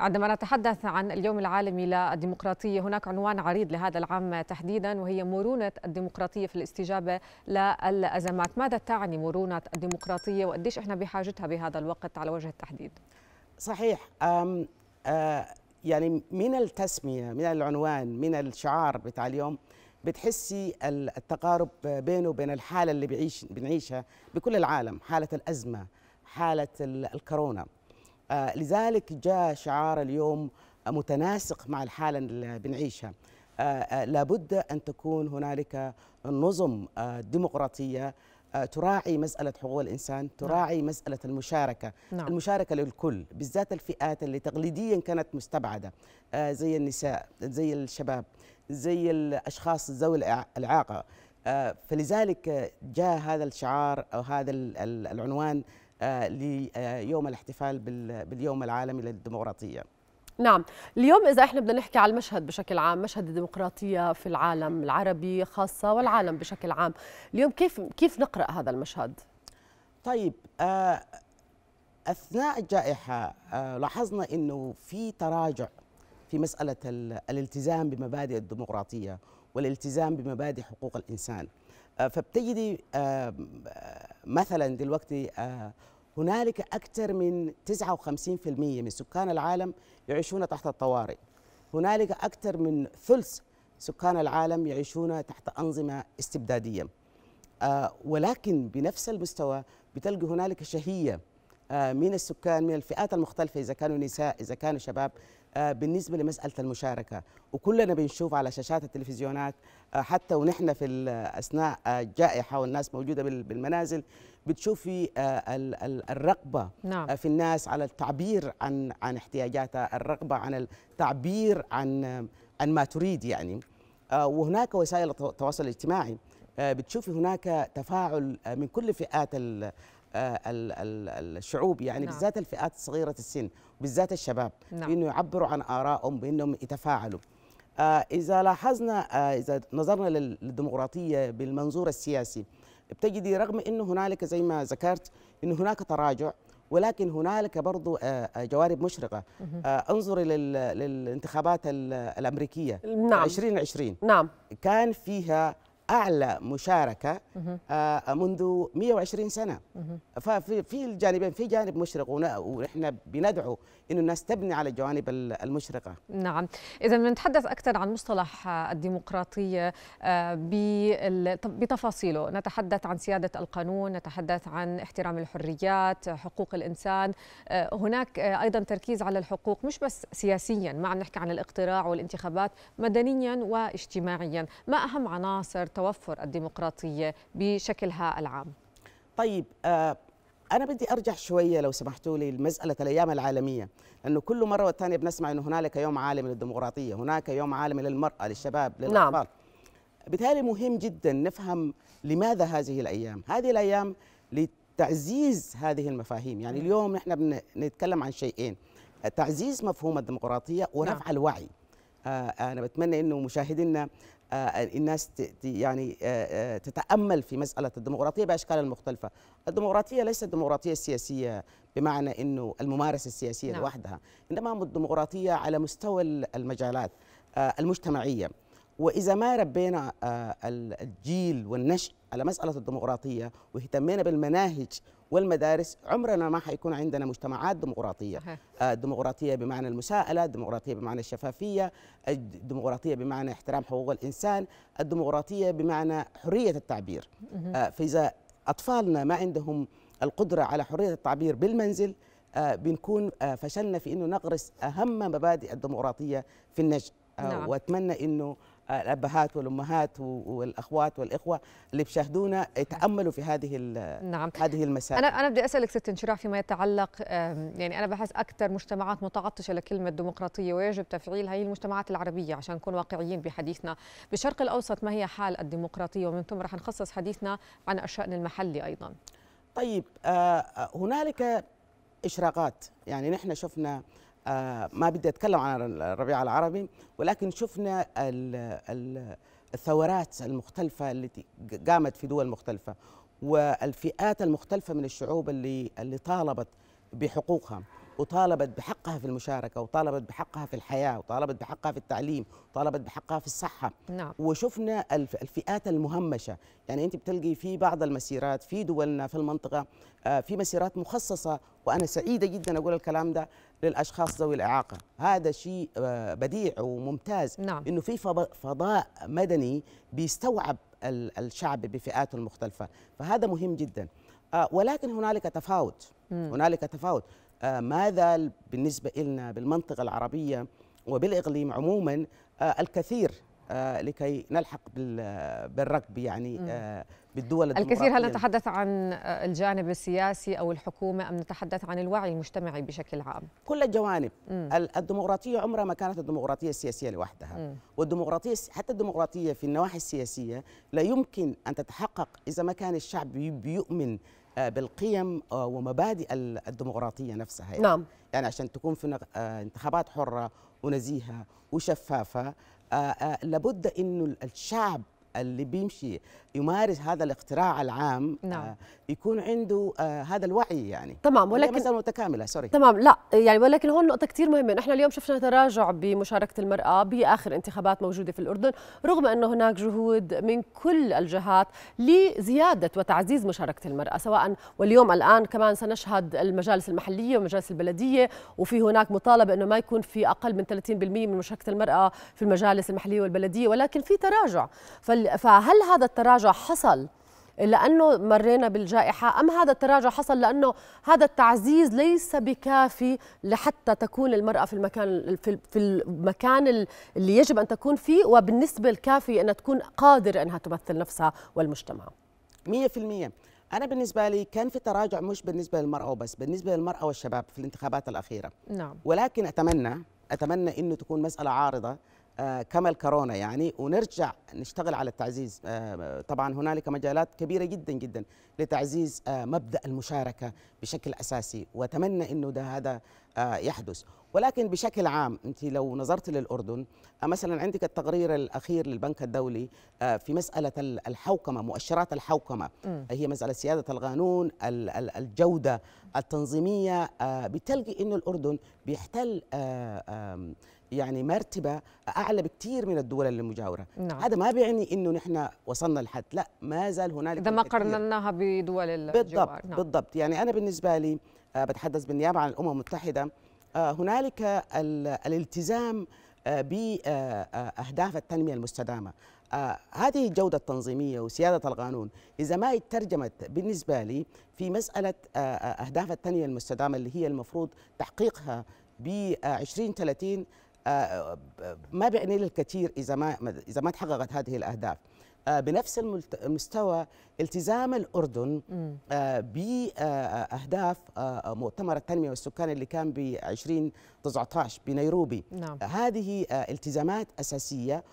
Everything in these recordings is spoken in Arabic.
عندما نتحدث عن اليوم العالمي للديمقراطية هناك عنوان عريض لهذا العام تحديدا وهي مرونة الديمقراطية في الاستجابة للأزمات ماذا تعني مرونة الديمقراطية وقديش إحنا بحاجتها بهذا الوقت على وجه التحديد صحيح أم أه يعني من التسمية من العنوان من الشعار بتاع اليوم بتحسي التقارب بينه وبين الحالة اللي بنعيشها بكل العالم حالة الأزمة حالة الكورونا آه، لذلك جاء شعار اليوم متناسق مع الحالة اللي بنعيشها آه، آه، لابد أن تكون هنالك نظم ديمقراطية تراعي مسألة حقوق الإنسان نعم. تراعي نعم. مسألة المشاركة نعم. المشاركة للكل بالذات الفئات اللي تقليديا كانت مستبعدة زي النساء زي الشباب زي الأشخاص ذوي الإعاقة فلذلك جاء هذا الشعار أو هذا العنوان ليوم آه، الاحتفال باليوم العالمي للديمقراطية نعم اليوم إذا إحنا بدنا نحكي على المشهد بشكل عام مشهد الديمقراطية في العالم العربي خاصة والعالم بشكل عام اليوم كيف, كيف نقرأ هذا المشهد؟ طيب آه، أثناء الجائحة آه، لاحظنا أنه في تراجع في مسألة الالتزام بمبادئ الديمقراطية والالتزام بمبادئ حقوق الإنسان فبتجدي مثلا دلوقتي هنالك أكثر من 59% من سكان العالم يعيشون تحت الطوارئ هنالك أكثر من ثلث سكان العالم يعيشون تحت أنظمة استبدادية آه، ولكن بنفس المستوى بتلقي هنالك شهية آه، من السكان من الفئات المختلفة إذا كانوا نساء إذا كانوا شباب آه، بالنسبه لمساله المشاركه وكلنا بنشوف على شاشات التلفزيونات آه، حتى ونحن في اثناء آه، الجائحه والناس موجوده بالمنازل بتشوفي الرغبه نعم. في الناس على التعبير عن عن احتياجاتها الرغبه عن التعبير عن عن ما تريد يعني وهناك وسائل التواصل الاجتماعي بتشوفي هناك تفاعل من كل فئات آه، الشعوب يعني نعم. بالذات الفئات صغيرة السن وبالذات الشباب نعم. بأنه يعبروا عن آرائهم بأنهم يتفاعلوا آه، إذا لاحظنا آه، إذا نظرنا للديمقراطية بالمنظور السياسي بتجدي رغم أنه هنالك زي ما ذكرت أنه هناك تراجع ولكن هنالك برضو جوانب مشرقة انظري للانتخابات الأمريكية نعم. 2020 نعم. كان فيها اعلى مشاركه آه، منذ 120 سنه ففي في الجانبين في جانب مشرق ونحن بندعو انه الناس تبني على الجوانب المشرقه نعم اذا نتحدث اكثر عن مصطلح آه، الديمقراطيه آه، بتفاصيله نتحدث عن سياده القانون نتحدث عن احترام الحريات حقوق الانسان هناك ايضا تركيز على الحقوق مش بس سياسيا ما عم نحكي عن الاقتراع والانتخابات مدنيا واجتماعيا ما اهم عناصر توفر الديمقراطيه بشكلها العام طيب آه، انا بدي ارجع شويه لو سمحتوا لي لمساله الايام العالميه لانه كل مره والثانيه بنسمع انه هنالك يوم عالمي للديمقراطيه هناك يوم عالمي للمراه للشباب للاطفال نعم. بالتالي مهم جدا نفهم لماذا هذه الايام هذه الايام لتعزيز هذه المفاهيم يعني اليوم نحن بنتكلم عن شيئين تعزيز مفهوم الديمقراطيه ورفع نعم. الوعي آه، آه، انا بتمنى انه مشاهدينا آه، آه، الناس يعني آه، تتامل في مساله الديمقراطيه باشكالها المختلفه الديمقراطيه ليست الديمقراطيه السياسيه بمعنى انه الممارسه السياسيه نعم. لوحدها انما الديمقراطيه على مستوى المجالات المجتمعيه واذا ما ربينا الجيل والنشء على مسألة الديمقراطية واهتمينا بالمناهج والمدارس عمرنا ما حيكون عندنا مجتمعات ديمقراطية آه، الديمقراطية بمعنى المساءلة الديمقراطية بمعنى الشفافية الديمقراطية بمعنى احترام حقوق الإنسان الديمقراطية بمعنى حرية التعبير آه، فإذا أطفالنا ما عندهم القدرة على حرية التعبير بالمنزل آه، بنكون فشلنا في أنه نغرس أهم مبادئ الديمقراطية في النجم نعم. واتمنى انه الابهات والامهات والاخوات والاخوه اللي بيشاهدونا يتاملوا في هذه نعم. هذه المسائل انا انا بدي اسالك ست انشراح فيما يتعلق يعني انا بحس اكثر مجتمعات متعطشه لكلمه ديمقراطيه ويجب تفعيلها هي المجتمعات العربيه عشان نكون واقعيين بحديثنا بالشرق الاوسط ما هي حال الديمقراطيه ومن ثم رح نخصص حديثنا عن الشان المحلي ايضا طيب آه هنالك اشراقات يعني نحن شفنا آه، ما بدي اتكلم عن الربيع العربي ولكن شفنا الثورات المختلفه التي قامت في دول مختلفه والفئات المختلفه من الشعوب اللي اللي طالبت بحقوقها وطالبت بحقها في المشاركة وطالبت بحقها في الحياة وطالبت بحقها في التعليم وطالبت بحقها في الصحة نعم. وشفنا الفئات المهمشة يعني أنت بتلقي في بعض المسيرات في دولنا في المنطقة آه، في مسيرات مخصصة وأنا سعيدة جدا أقول الكلام ده للأشخاص ذوي الإعاقة هذا شيء آه، بديع وممتاز نعم. أنه في فضاء مدني بيستوعب الشعب بفئاته المختلفة فهذا مهم جدا آه، ولكن هنالك تفاوت هنالك تفاوت آه، ما زال بالنسبة لنا بالمنطقة العربية وبالإقليم عموما آه، الكثير آه، لكي نلحق بالركب يعني بالدول الكثير هل نتحدث عن الجانب السياسي او الحكومه ام نتحدث عن الوعي المجتمعي بشكل عام؟ كل الجوانب الديمقراطيه عمرها ما كانت الديمقراطيه السياسيه لوحدها والديمقراطيه حتى الديمقراطيه في النواحي السياسيه لا يمكن ان تتحقق اذا ما كان الشعب بيؤمن آه، بالقيم آه، ومبادئ الديمقراطيه نفسها يعني. نعم يعني عشان تكون في آه، انتخابات حره ونزيهه وشفافه لابد انه الشعب اللي بيمشي يمارس هذا الاقتراع العام نعم. آه يكون عنده آه هذا الوعي يعني تمام ولكن مثلا متكامله سوري تمام لا يعني ولكن هون نقطه كثير مهمه نحن اليوم شفنا تراجع بمشاركه المراه باخر انتخابات موجوده في الاردن رغم انه هناك جهود من كل الجهات لزياده وتعزيز مشاركه المراه سواء واليوم الان كمان سنشهد المجالس المحليه ومجالس البلديه وفي هناك مطالبه انه ما يكون في اقل من 30% من مشاركه المراه في المجالس المحليه والبلديه ولكن في تراجع فال فهل هذا التراجع حصل لانه مرينا بالجائحه ام هذا التراجع حصل لانه هذا التعزيز ليس بكافي لحتى تكون المراه في المكان في المكان اللي يجب ان تكون فيه وبالنسبه الكافيه انها تكون قادره انها تمثل نفسها والمجتمع 100% أنا بالنسبة لي كان في تراجع مش بالنسبة للمرأة وبس بالنسبة للمرأة والشباب في الانتخابات الأخيرة نعم. ولكن أتمنى أتمنى أنه تكون مسألة عارضة آه، كما الكورونا يعني ونرجع نشتغل على التعزيز آه، طبعا هنالك مجالات كبيره جدا جدا لتعزيز آه، مبدا المشاركه بشكل اساسي واتمنى انه ده هذا يحدث ولكن بشكل عام انت لو نظرت للاردن مثلا عندك التقرير الاخير للبنك الدولي في مساله الحوكمه مؤشرات الحوكمه م. هي مساله سياده القانون الجوده التنظيميه بتلقي انه الاردن بيحتل يعني مرتبه اعلى بكثير من الدول المجاوره نعم. هذا ما بيعني انه نحن وصلنا لحد لا ما زال هنالك اذا ما قرنناها بدول الجوار بالضبط نعم. بالضبط يعني انا بالنسبه لي آه، بتحدث بالنيابه عن الامم المتحده آه، هنالك الالتزام آه، باهداف التنميه المستدامه هذه الجودة التنظيمية وسيادة القانون إذا ما اترجمت بالنسبة لي في مسألة أهداف التنمية المستدامة اللي هي المفروض تحقيقها ب 2030 آه، آه، ما بيعني الكثير اذا ما اذا ما تحققت هذه الاهداف آه، بنفس المستوى التزام الاردن باهداف مؤتمر التنميه والسكان اللي كان ب 2019 بنيروبي نعم. هذه التزامات اساسيه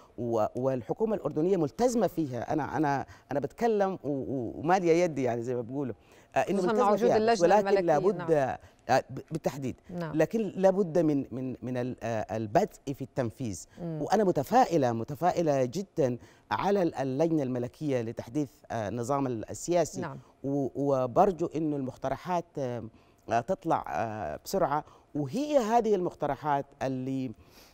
والحكومه الاردنيه ملتزمه فيها انا انا انا بتكلم وماليه يدي يعني زي ما بقولوا انه ملتزمه فيها ولكن لابد نعم. آه، بالتحديد لا. نعم. لكن لابد من من من آه، البدء في التنفيذ م. وانا متفائله متفائله جدا على اللجنه الملكيه لتحديث آه، النظام السياسي نعم. وبرجو انه المقترحات تطلع بسرعه وهي هذه المقترحات اللي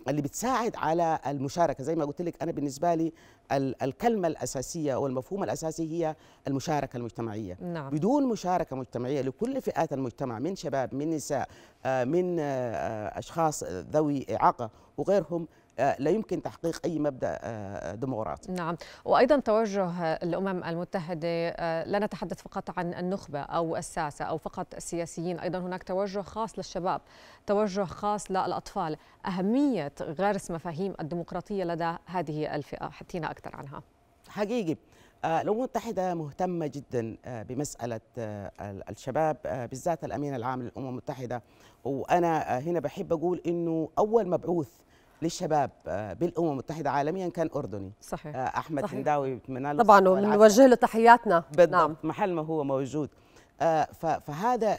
اللي بتساعد على المشاركه زي ما قلت لك انا بالنسبه لي الكلمه الاساسيه والمفهوم الاساسي هي المشاركه المجتمعيه نعم. بدون مشاركه مجتمعيه لكل فئات المجتمع من شباب من نساء آه، من آه، آه، اشخاص ذوي اعاقه وغيرهم آه، لا يمكن تحقيق اي مبدا آه، آه، ديمقراطي. نعم، وايضا توجه الامم المتحده لا نتحدث فقط عن النخبه او الساسه او فقط السياسيين، ايضا هناك توجه خاص للشباب، توجه خاص للاطفال، اهميه غرس مفاهيم الديمقراطيه لدى هذه الفئه، حكينا اكثر عنها. حقيقي الامم المتحده مهتمه جدا بمساله الشباب بالذات الامين العام للامم المتحده وانا هنا بحب اقول انه اول مبعوث للشباب آه، بالامم المتحده عالميا كان اردني صحيح آه، احمد هنداوي بتمنى له طبعا بنوجه له تحياتنا بالضبط نعم. محل ما هو موجود آه، فهذا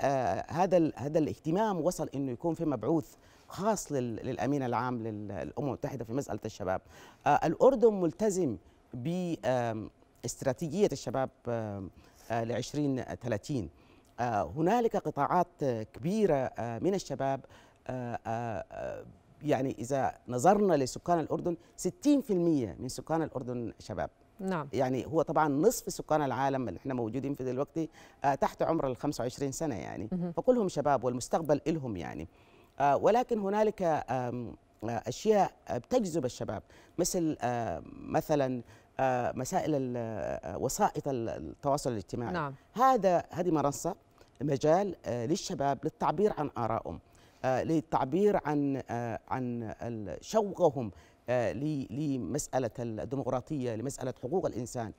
هذا هذا الاهتمام وصل انه يكون في مبعوث خاص للامين العام للامم المتحده في مساله الشباب الاردن ملتزم باستراتيجيه الشباب ل 2030 هنالك قطاعات كبيره من الشباب يعني إذا نظرنا لسكان الأردن 60% من سكان الأردن شباب نعم يعني هو طبعا نصف سكان العالم اللي احنا موجودين في دلوقتي آه، تحت عمر ال 25 سنه يعني فكلهم شباب والمستقبل الهم يعني آه، ولكن هنالك آه، اشياء بتجذب الشباب مثل مثلا مسائل وسائط التواصل الاجتماعي نعم. هذا هذه منصه مجال للشباب للتعبير عن ارائهم آه، للتعبير عن آه، عن شوقهم آه، لمسألة الديمقراطية لمسألة حقوق الإنسان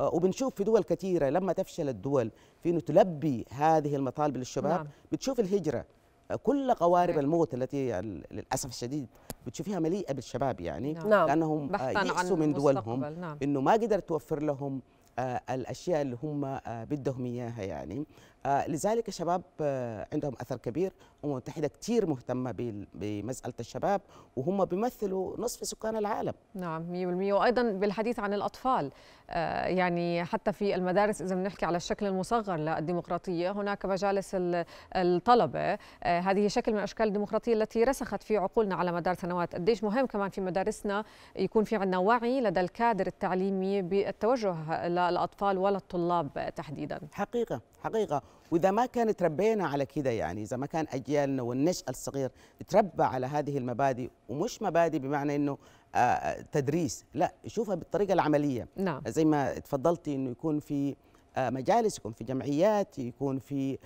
وبنشوف في دول كثيرة لما تفشل الدول في أنه تلبي هذه المطالب للشباب نعم. بتشوف الهجرة كل قوارب نعم. الموت التي للأسف الشديد بتشوفيها مليئة بالشباب يعني نعم. نعم. لأنهم يأسوا من دولهم نعم. أنه ما قدرت توفر لهم الاشياء اللي هم بدهم اياها يعني لذلك الشباب عندهم اثر كبير الامم المتحده كثير مهتمه بمساله الشباب وهم بيمثلوا نصف سكان العالم نعم 100% وايضا بالحديث عن الاطفال آه، يعني حتى في المدارس اذا بنحكي على الشكل المصغر للديمقراطيه هناك مجالس الطلبه آه، هذه شكل من اشكال الديمقراطيه التي رسخت في عقولنا على مدار سنوات قديش مهم كمان في مدارسنا يكون في عندنا وعي لدى الكادر التعليمي بالتوجه للاطفال وللطلاب تحديدا حقيقه حقيقه واذا ما كان تربينا على كده يعني اذا ما كان اجيالنا والنشأ الصغير تربى على هذه المبادئ ومش مبادئ بمعنى انه آه، آه، تدريس لا يشوفها بالطريقه العمليه نعم. زي ما تفضلتي انه يكون في آه، مجالس يكون في جمعيات يكون في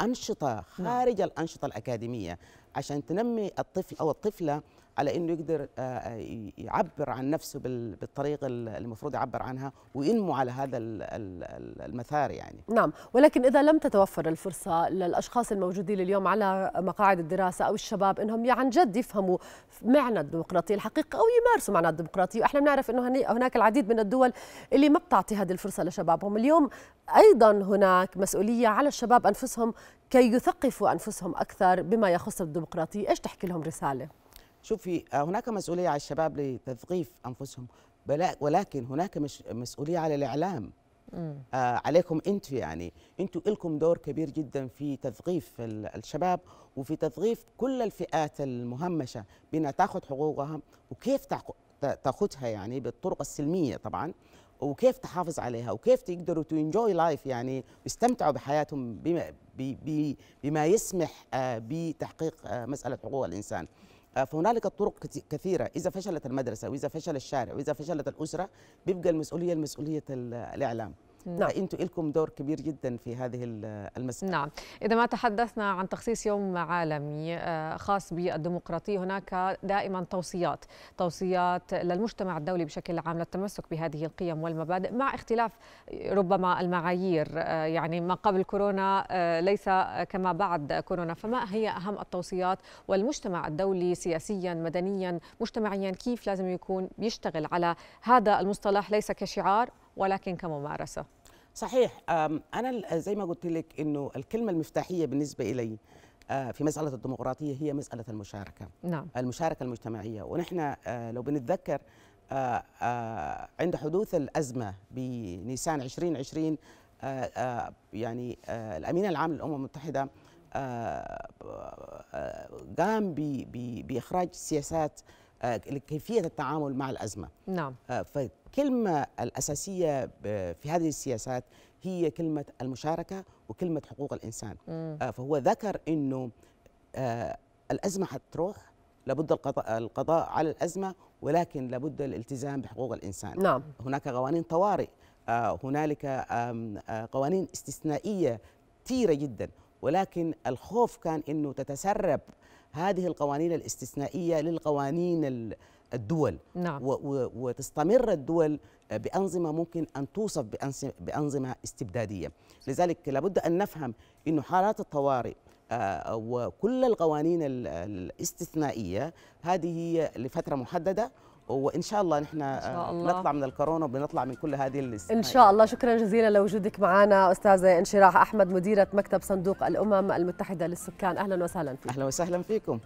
انشطه نعم. خارج نعم. الانشطه الاكاديميه عشان تنمي الطفل او الطفله على انه يقدر آه، آه، يعبر عن نفسه بالطريقه المفروض يعبر عنها وينمو على هذا المسار يعني نعم ولكن اذا لم تتوفر الفرصه للاشخاص الموجودين اليوم على مقاعد الدراسه او الشباب انهم يعني عن جد يفهموا معنى الديمقراطيه الحقيقي او يمارسوا معنى الديمقراطيه واحنا بنعرف انه هناك العديد من الدول اللي ما بتعطي هذه الفرصه لشبابهم اليوم ايضا هناك مسؤوليه على الشباب انفسهم كي يثقفوا انفسهم اكثر بما يخص الديمقراطيه ايش تحكي لهم رساله شوفي آه، هناك مسؤوليه على الشباب لتثقيف انفسهم ولكن هناك مش مسؤوليه على الاعلام آه عليكم انتوا يعني انتوا لكم دور كبير جدا في تثقيف الشباب وفي تثقيف كل الفئات المهمشه بانها تاخذ حقوقها وكيف تاخذها يعني بالطرق السلميه طبعا وكيف تحافظ عليها وكيف تقدروا تو انجوي لايف يعني يستمتعوا بحياتهم بما, بما يسمح آه، بتحقيق آه، مساله حقوق الانسان فهنالك طرق كثيره اذا فشلت المدرسه واذا فشل الشارع واذا فشلت الاسره بيبقى المسؤوليه المسؤوليه الاعلام نعم. نعم، انتم لكم دور كبير جدا في هذه المساله نعم اذا ما تحدثنا عن تخصيص يوم عالمي آه، خاص بالديمقراطيه هناك دائما توصيات توصيات للمجتمع الدولي بشكل عام للتمسك بهذه القيم والمبادئ مع اختلاف ربما المعايير آه، يعني ما قبل كورونا آه، ليس كما بعد كورونا فما هي اهم التوصيات والمجتمع الدولي سياسيا مدنيا مجتمعيا كيف لازم يكون يشتغل على هذا المصطلح ليس كشعار ولكن كممارسه صحيح انا زي ما قلت لك انه الكلمه المفتاحيه بالنسبه الي آه، في مسألة الديمقراطية هي مسألة المشاركة نعم. المشاركة المجتمعية ونحن آه، لو بنتذكر آه، عند حدوث الأزمة بنيسان 2020 يعني الأمين العام للأمم المتحدة قام بإخراج سياسات لكيفية التعامل مع الأزمة نعم الكلمة الأساسية في هذه السياسات هي كلمة المشاركة وكلمة حقوق الإنسان مم. آه، فهو ذكر أنه آه، الأزمة حتروح لابد القضاء, القضاء على الأزمة ولكن لابد الالتزام بحقوق الإنسان نعم. هناك قوانين طوارئ آه، هنالك قوانين استثنائية كثيرة جدا ولكن الخوف كان أنه تتسرب هذه القوانين الاستثنائية للقوانين الدول نعم. و وتستمر الدول بأنظمة ممكن أن توصف بأنظمة استبدادية لذلك لابد أن نفهم أن حالات الطوارئ آه، وكل القوانين الاستثنائية هذه لفترة محددة وان شاء الله نحن شاء آه، الله. نطلع من الكورونا وبنطلع من كل هذه الاستثناء ان شاء الله شكرا جزيلا لوجودك معنا استاذه انشراح احمد مديره مكتب صندوق الامم المتحده للسكان اهلا وسهلا فيك اهلا وسهلا فيكم